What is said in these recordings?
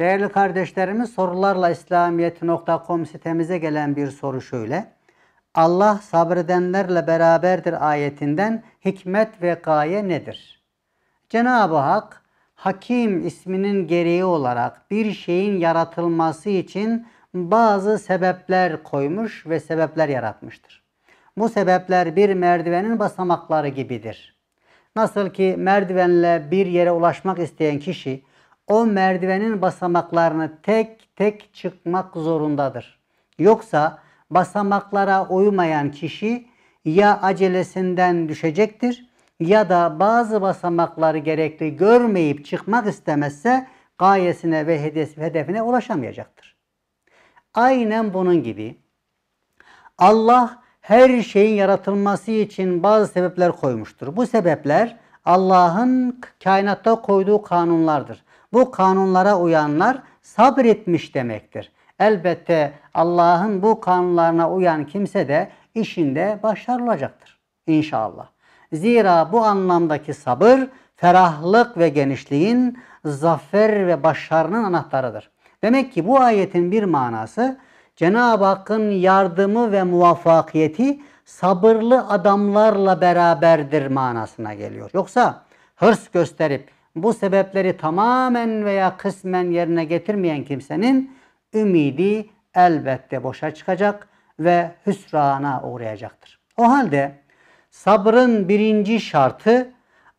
Değerli kardeşlerimiz sorularla İslamiyet.com sitemize gelen bir soru şöyle. Allah sabredenlerle beraberdir ayetinden hikmet ve gaye nedir? Cenab-ı Hak Hakim isminin gereği olarak bir şeyin yaratılması için bazı sebepler koymuş ve sebepler yaratmıştır. Bu sebepler bir merdivenin basamakları gibidir. Nasıl ki merdivenle bir yere ulaşmak isteyen kişi o merdivenin basamaklarını tek tek çıkmak zorundadır. Yoksa basamaklara uymayan kişi ya acelesinden düşecektir ya da bazı basamakları gerekli görmeyip çıkmak istemezse gayesine ve hedefine ulaşamayacaktır. Aynen bunun gibi Allah her şeyin yaratılması için bazı sebepler koymuştur. Bu sebepler Allah'ın kainatta koyduğu kanunlardır. Bu kanunlara uyanlar sabretmiş demektir. Elbette Allah'ın bu kanunlarına uyan kimse de işinde başarılı olacaktır. inşallah. Zira bu anlamdaki sabır ferahlık ve genişliğin zafer ve başarının anahtarıdır. Demek ki bu ayetin bir manası Cenab-ı Hakk'ın yardımı ve muvaffakiyeti sabırlı adamlarla beraberdir manasına geliyor. Yoksa hırs gösterip bu sebepleri tamamen veya kısmen yerine getirmeyen kimsenin ümidi elbette boşa çıkacak ve hüsrana uğrayacaktır. O halde sabrın birinci şartı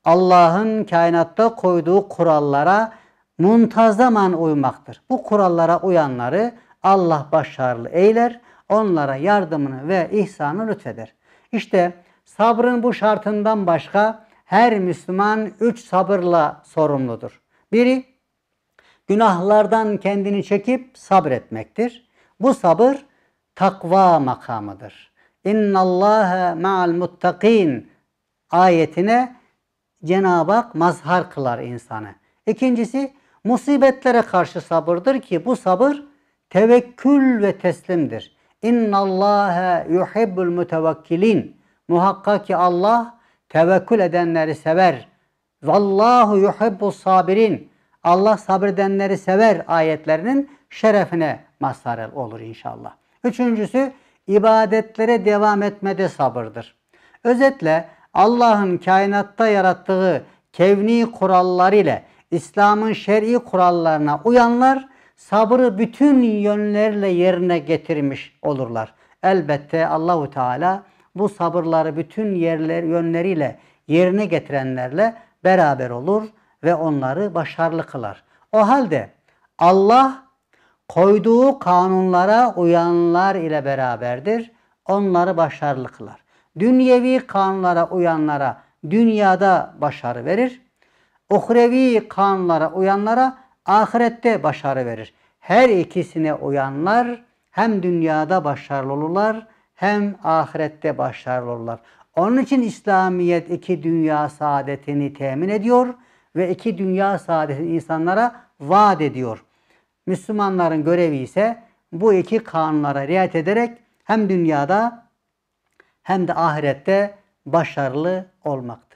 Allah'ın kainatta koyduğu kurallara muntazaman uymaktır. Bu kurallara uyanları Allah başarılı eyler, onlara yardımını ve ihsanı lütfeder. İşte sabrın bu şartından başka her Müslüman üç sabırla sorumludur. Biri günahlardan kendini çekip sabretmektir. Bu sabır takva makamıdır. İnna Allaha ma'al muttakin ayetine Cenab-ı Hak mazhar kılar insanı. İkincisi musibetlere karşı sabırdır ki bu sabır tevekkül ve teslimdir. İnna Allaha yuhibbul mutevekkilin. Muhakkak ki Allah Tevekkül edenleri sever. Vallahu yuhibbu sabirin. Allah sabredenleri sever ayetlerinin şerefine mazhar olur inşallah. Üçüncüsü ibadetlere devam etmede sabırdır. Özetle Allah'ın kainatta yarattığı kevni kurallar ile İslam'ın şer'i kurallarına uyanlar sabrı bütün yönlerle yerine getirmiş olurlar. Elbette Allahu Teala bu sabırları bütün yerler yönleriyle yerine getirenlerle beraber olur ve onları başarılı kılar. O halde Allah koyduğu kanunlara uyanlar ile beraberdir. Onları başarılı kılar. Dünyevi kanunlara uyanlara dünyada başarı verir. Uhrevi kanunlara uyanlara ahirette başarı verir. Her ikisine uyanlar hem dünyada başarılı olurlar hem ahirette başarılı olurlar. Onun için İslamiyet iki dünya saadetini temin ediyor ve iki dünya saadetini insanlara vaat ediyor. Müslümanların görevi ise bu iki kanunlara riayet ederek hem dünyada hem de ahirette başarılı olmak.